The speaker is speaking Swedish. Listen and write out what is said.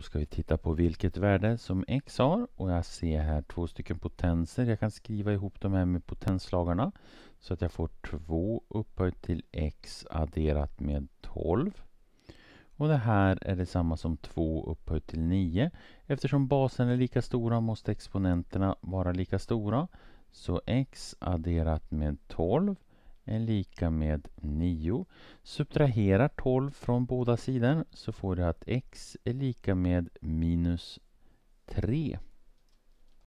Då ska vi titta på vilket värde som x har och jag ser här två stycken potenser. Jag kan skriva ihop de här med potenslagarna så att jag får 2 upphöjt till x adderat med 12. Och det här är detsamma som 2 upphöjt till 9. Eftersom basen är lika stora måste exponenterna vara lika stora. Så x adderat med 12 är lika med 9. Subtrahera 12 från båda sidor så får du att x är lika med minus 3.